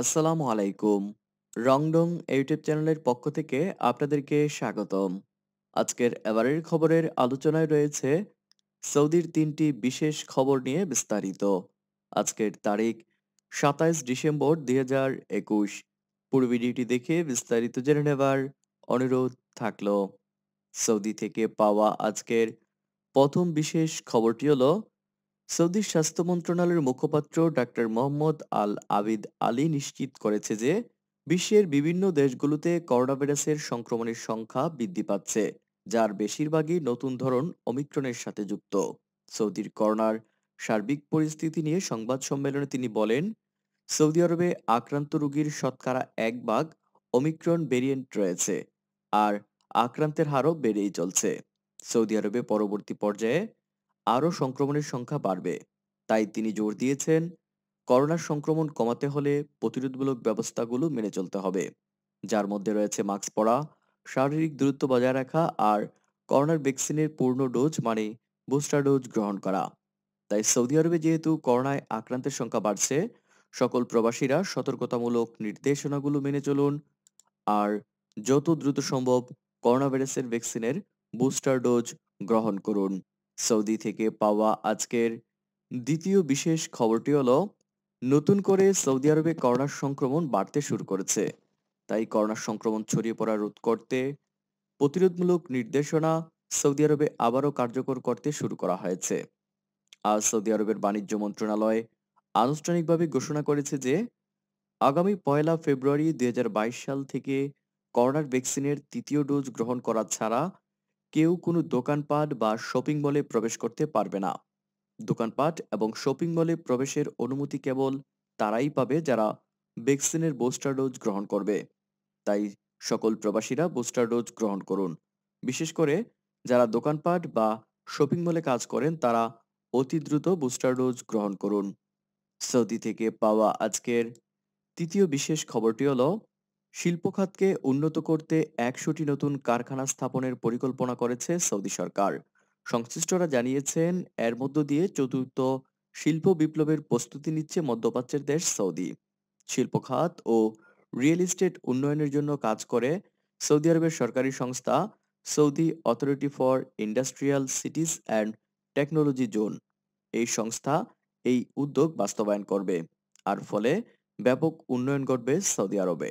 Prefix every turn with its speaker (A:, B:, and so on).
A: আসসালামু আলাইকুম রংডং ইউটিউব চ্যানেলের পক্ষ থেকে আপনাদেরকে স্বাগতম আজকের এবারের খবরের আলোচনায় রয়েছে সৌদির তিনটি বিশেষ খবর নিয়ে বিস্তারিত আজকের তারিখ সাতাইশ ডিসেম্বর দুই হাজার একুশ পুরো ভিডিওটি দেখে বিস্তারিত জেনে নেবার অনুরোধ থাকলো সৌদি থেকে পাওয়া আজকের প্রথম বিশেষ খবরটি হলো সৌদি স্বাস্থ্য মন্ত্রণালয়ের মুখপাত্র doctor Mohammed Al Abid Ali নিশ্চিত করেছে যে বিশ্বের বিভিন্ন দেশগুলোতে করোনা ভাইরাসের সংক্রমণের সংখ্যা বৃদ্ধি পাচ্ছে যার বেশিরভাগই নতুন ধরন অমিক্রণের সাথে যুক্ত সৌদির করোনার সার্বিক পরিস্থিতি নিয়ে সংবাদ সম্মেলনে তিনি বলেন সৌদি আরবে আক্রান্ত রোগীর শতকরা এক ভাগ অমিক্রণ ভেরিয়েন্ট রয়েছে আর আক্রান্তের হারও বেড়েই চলছে সৌদি আরবে পরবর্তী পর্যায়ে আরও সংক্রমণের সংখ্যা বাড়বে তাই তিনি জোর দিয়েছেন করোনার সংক্রমণ কমাতে হলে প্রতিরোধমূলক ব্যবস্থাগুলো মেনে চলতে হবে যার মধ্যে রয়েছে মাস্ক পরা শারীরিক দূরত্ব বজায় রাখা আর করোনার ভ্যাকসিনের পূর্ণ ডোজ মানে বুস্টার ডোজ গ্রহণ করা তাই সৌদি আরবে যেহেতু করোনায় আক্রান্তের সংখ্যা বাড়ছে সকল প্রবাসীরা সতর্কতামূলক নির্দেশনাগুলো মেনে চলুন আর যত দ্রুত সম্ভব করোনা ভাইরাসের ভ্যাকসিনের বুস্টার ডোজ গ্রহণ করুন সৌদি থেকে পাওয়া আজকের দ্বিতীয় বিশেষ খবরটি হলো নতুন করে সৌদি আরবে করোনা সংক্রমণ বাড়তে শুরু করেছে তাই করোনা সংক্রমণ ছড়িয়ে পড়া রোধ করতে প্রতিরোধমূলক নির্দেশনা সৌদি আরবে আবারও কার্যকর করতে শুরু করা হয়েছে আজ সৌদি আরবের বাণিজ্য মন্ত্রণালয় আনুষ্ঠানিকভাবে ঘোষণা করেছে যে আগামী পয়লা ফেব্রুয়ারি দুই সাল থেকে করোনার ভ্যাকসিনের তৃতীয় ডোজ গ্রহণ করা ছাড়া কেউ কোনো দোকানপাট বা শপিং মলে প্রবেশ করতে পারবে না দোকানপাট এবং শপিং মলে প্রবেশের অনুমতি কেবল তারাই পাবে যারা ভ্যাকসিনের বুস্টার ডোজ গ্রহণ করবে তাই সকল প্রবাসীরা বুস্টার ডোজ গ্রহণ করুন বিশেষ করে যারা দোকানপাট বা শপিং মলে কাজ করেন তারা অতি দ্রুত বুস্টার ডোজ গ্রহণ করুন সৌদি থেকে পাওয়া আজকের তৃতীয় বিশেষ খবরটি হলো শিল্পখাতকে উন্নত করতে একশোটি নতুন কারখানা স্থাপনের পরিকল্পনা করেছে সৌদি সরকার সংশ্লিষ্টরা জানিয়েছেন এর মধ্য দিয়ে চতুর্থ শিল্প বিপ্লবের প্রস্তুতি নিচ্ছে মধ্যপ্রাচ্যের দেশ সৌদি শিল্পখাত ও রিয়েল এস্টেট উন্নয়নের জন্য কাজ করে সৌদি আরবের সরকারি সংস্থা Saudi authority for industrial cities and technology zone এই সংস্থা এই উদ্যোগ বাস্তবায়ন করবে আর ফলে ব্যাপক উন্নয়ন ঘটবে সৌদি আরবে